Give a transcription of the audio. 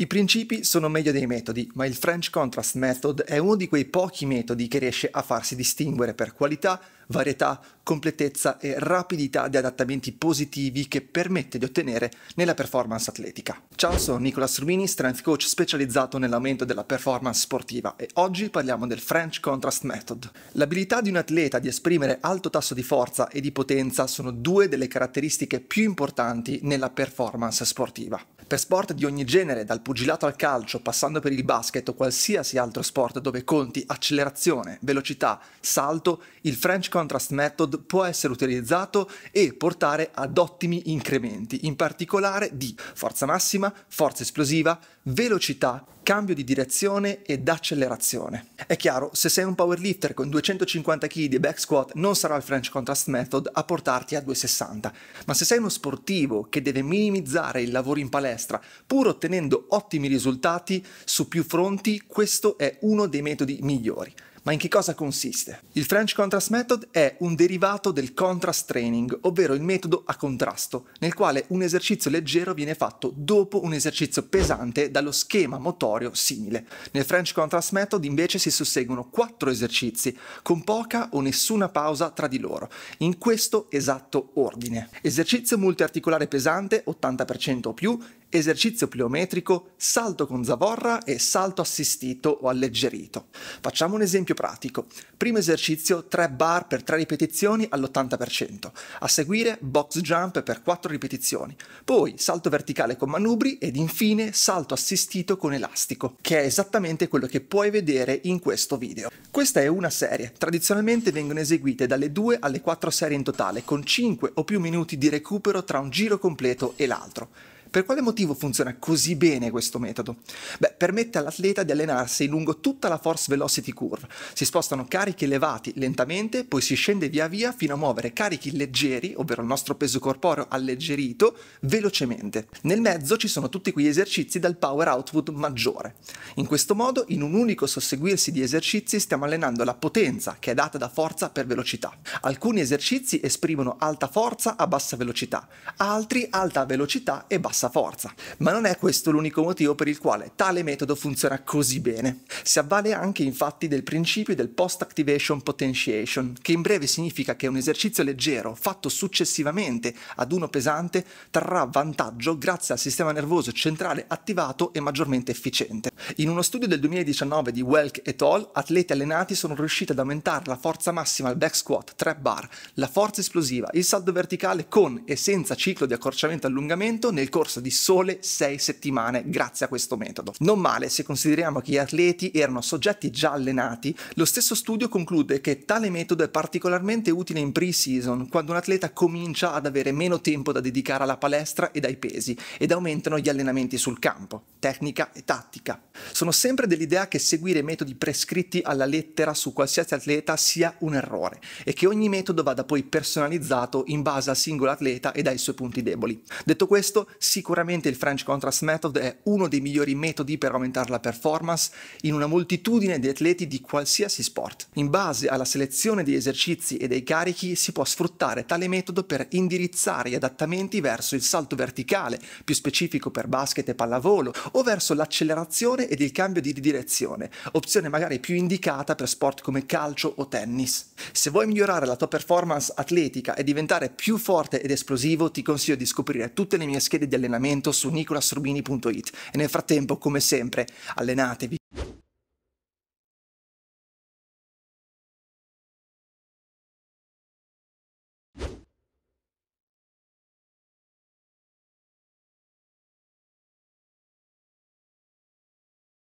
I principi sono meglio dei metodi, ma il French Contrast Method è uno di quei pochi metodi che riesce a farsi distinguere per qualità, varietà, completezza e rapidità di adattamenti positivi che permette di ottenere nella performance atletica. Ciao, sono Nicolas Rubini, strength coach specializzato nell'aumento della performance sportiva e oggi parliamo del French Contrast Method. L'abilità di un atleta di esprimere alto tasso di forza e di potenza sono due delle caratteristiche più importanti nella performance sportiva. Per sport di ogni genere, dal pugilato al calcio, passando per il basket o qualsiasi altro sport dove conti accelerazione, velocità, salto, il French Contrast Method può essere utilizzato e portare ad ottimi incrementi, in particolare di forza massima, forza esplosiva, velocità, cambio di direzione ed accelerazione. È chiaro, se sei un powerlifter con 250 kg di back squat non sarà il French Contrast Method a portarti a 260, ma se sei uno sportivo che deve minimizzare il lavoro in palestra pur ottenendo ottimi risultati su più fronti, questo è uno dei metodi migliori. Ma in che cosa consiste? Il French Contrast Method è un derivato del contrast training, ovvero il metodo a contrasto, nel quale un esercizio leggero viene fatto dopo un esercizio pesante dallo schema motorio simile. Nel French Contrast Method invece si susseguono quattro esercizi, con poca o nessuna pausa tra di loro, in questo esatto ordine. Esercizio multiarticolare pesante 80% o più, esercizio pliometrico, salto con zavorra e salto assistito o alleggerito. Facciamo un esempio pratico. Primo esercizio 3 bar per 3 ripetizioni all'80%, a seguire box jump per 4 ripetizioni, poi salto verticale con manubri ed infine salto assistito con elastico, che è esattamente quello che puoi vedere in questo video. Questa è una serie, tradizionalmente vengono eseguite dalle 2 alle 4 serie in totale, con 5 o più minuti di recupero tra un giro completo e l'altro. Per quale motivo funziona così bene questo metodo? Beh, permette all'atleta di allenarsi lungo tutta la force velocity curve. Si spostano carichi elevati lentamente, poi si scende via via fino a muovere carichi leggeri, ovvero il nostro peso corporeo alleggerito, velocemente. Nel mezzo ci sono tutti quegli esercizi dal power output maggiore. In questo modo, in un unico susseguirsi di esercizi, stiamo allenando la potenza, che è data da forza per velocità. Alcuni esercizi esprimono alta forza a bassa velocità, altri alta velocità e bassa forza. Ma non è questo l'unico motivo per il quale tale metodo funziona così bene. Si avvale anche infatti del principio del post-activation potentiation, che in breve significa che un esercizio leggero fatto successivamente ad uno pesante trarrà vantaggio grazie al sistema nervoso centrale attivato e maggiormente efficiente. In uno studio del 2019 di Welk et al., atleti allenati sono riusciti ad aumentare la forza massima al back squat 3 bar, la forza esplosiva, il saldo verticale con e senza ciclo di accorciamento e allungamento nel corso corso di sole 6 settimane grazie a questo metodo. Non male se consideriamo che gli atleti erano soggetti già allenati, lo stesso studio conclude che tale metodo è particolarmente utile in pre-season, quando un atleta comincia ad avere meno tempo da dedicare alla palestra ed ai pesi ed aumentano gli allenamenti sul campo, tecnica e tattica. Sono sempre dell'idea che seguire metodi prescritti alla lettera su qualsiasi atleta sia un errore e che ogni metodo vada poi personalizzato in base al singolo atleta e ai suoi punti deboli. Detto questo, si Sicuramente il French Contrast Method è uno dei migliori metodi per aumentare la performance in una moltitudine di atleti di qualsiasi sport. In base alla selezione degli esercizi e dei carichi si può sfruttare tale metodo per indirizzare gli adattamenti verso il salto verticale, più specifico per basket e pallavolo, o verso l'accelerazione ed il cambio di direzione, opzione magari più indicata per sport come calcio o tennis. Se vuoi migliorare la tua performance atletica e diventare più forte ed esplosivo, ti consiglio di scoprire tutte le mie schede di allenamento allenamento su nicolasrubini.it e nel frattempo, come sempre, allenatevi.